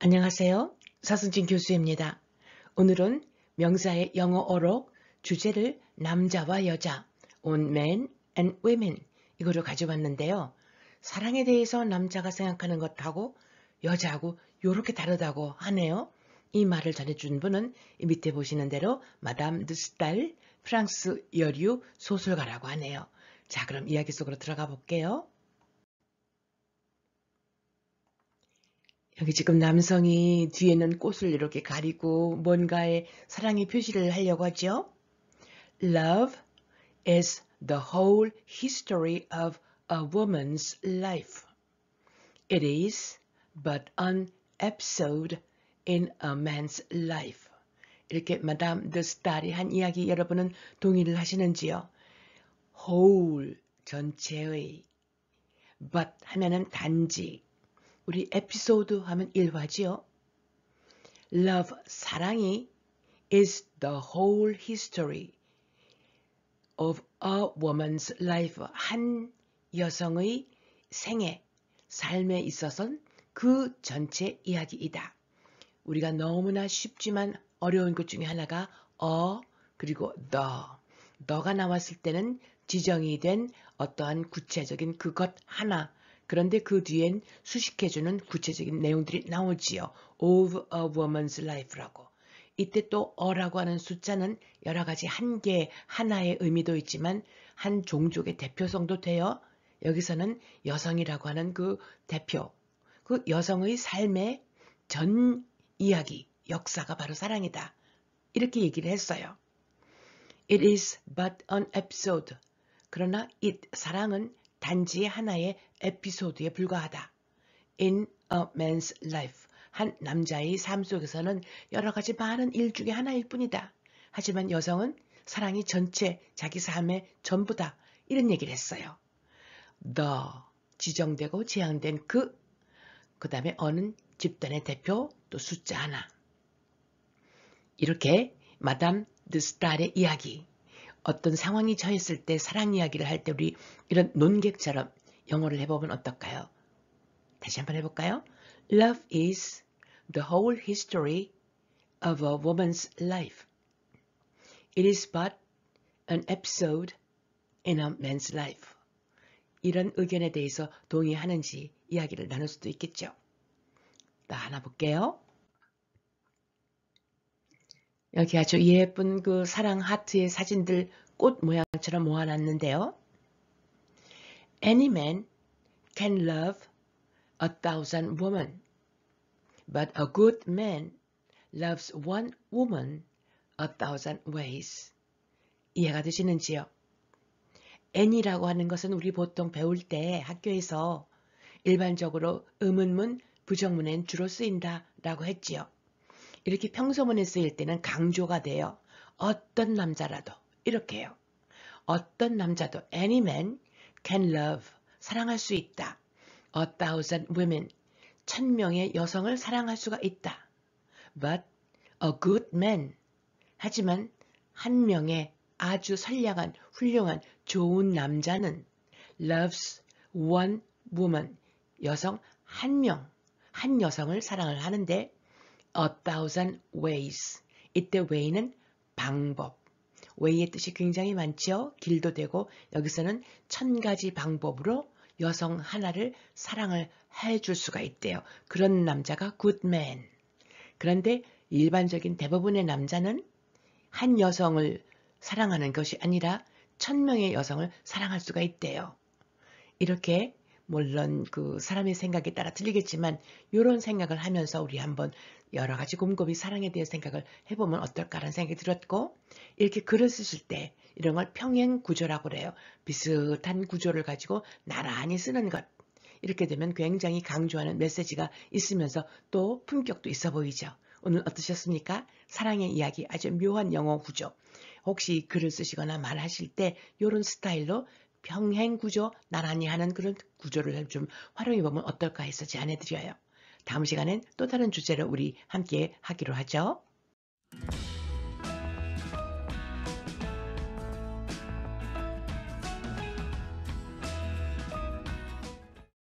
안녕하세요. 사순진 교수입니다. 오늘은 명사의 영어어록 주제를 남자와 여자, on men and women 이거를 가져왔는데요. 사랑에 대해서 남자가 생각하는 것하고 여자하고 이렇게 다르다고 하네요. 이 말을 전해준 분은 밑에 보시는 대로 마담 드스탈 프랑스 여류 소설가라고 하네요. 자 그럼 이야기 속으로 들어가 볼게요. 여기 지금 남성이 뒤에는 꽃을 이렇게 가리고 뭔가에 사랑의 표시를 하려고 하죠. Love is the whole history of a woman's life. It is but an episode in a man's life. 이렇게 마담 드 스타리 한 이야기 여러분은 동의를 하시는지요? whole 전체의 but 하면은 단지 우리 에피소드 하면 일화지요. Love, 사랑이 is the whole history of a woman's life. 한 여성의 생애, 삶에 있어선 그 전체 이야기이다. 우리가 너무나 쉽지만 어려운 것 중에 하나가 어 그리고 너. 너가 나왔을 때는 지정이 된 어떠한 구체적인 그것 하나 그런데 그 뒤엔 수식해주는 구체적인 내용들이 나오지요. of a woman's life라고. 이때 또 어라고 하는 숫자는 여러 가지 한 개, 하나의 의미도 있지만 한 종족의 대표성도 되어 여기서는 여성이라고 하는 그 대표, 그 여성의 삶의 전 이야기, 역사가 바로 사랑이다. 이렇게 얘기를 했어요. It is but an episode. 그러나 it, 사랑은 단지 하나의 에피소드에 불과하다. In a man's life. 한 남자의 삶 속에서는 여러 가지 많은 일 중에 하나일 뿐이다. 하지만 여성은 사랑이 전체 자기 삶의 전부다. 이런 얘기를 했어요. The 지정되고 지향된 그, 그 다음에 어는 집단의 대표 또 숫자 하나. 이렇게 마담 드스달의 이야기 어떤 상황이 처했을 때 사랑 이야기를 할 때 우리 이런 논객처럼 영어를 해보면 어떨까요? 다시 한번 해볼까요? Love is the whole history of a woman's life. It is but an episode in a man's life. 이런 의견에 대해서 동의하는지 이야기를 나눌 수도 있겠죠. 나 하나 볼게요. 여기 아주 예쁜 그 사랑 하트의 사진들 꽃 모양처럼 모아놨는데요. Any man can love a thousand women, but a good man loves one woman a thousand ways. 이해가 되시는지요? N이라고 하는 것은 우리 보통 배울 때 학교에서 일반적으로 음문문 부정문엔 주로 쓰인다 라고 했지요. 이렇게 평소문에 쓰일 때는 강조가 돼요. 어떤 남자라도 이렇게 해요. 어떤 남자도 any man can love 사랑할 수 있다. a thousand women 천 명의 여성을 사랑할 수가 있다. but a good man 하지만 한 명의 아주 선량한 훌륭한 좋은 남자는 loves one woman 여성 한 명, 한 여성을 사랑을 하는데 a thousand ways. 이때 way는 방법. way의 뜻이 굉장히 많지요. 길도 되고 여기서는 천 가지 방법으로 여성 하나를 사랑을 해줄 수가 있대요. 그런 남자가 good man. 그런데 일반적인 대부분의 남자는 한 여성을 사랑하는 것이 아니라 천 명의 여성을 사랑할 수가 있대요. 이렇게 물론 뭐 그 사람의 생각에 따라 틀리겠지만 이런 생각을 하면서 우리 한번 여러 가지 곰곰이 사랑에 대해 생각을 해보면 어떨까라는 생각이 들었고 이렇게 글을 쓰실 때 이런 걸 평행 구조라고 그래요. 비슷한 구조를 가지고 나란히 쓰는 것. 이렇게 되면 굉장히 강조하는 메시지가 있으면서 또 품격도 있어 보이죠. 오늘 어떠셨습니까? 사랑의 이야기 아주 묘한 영어 구조. 혹시 글을 쓰시거나 말하실 때 이런 스타일로 평행 구조 나란히 하는 그런 구조를 좀 활용해 보면 어떨까 해서 제안해 드려요. 다음 시간엔 또 다른 주제로 우리 함께 하기로 하죠.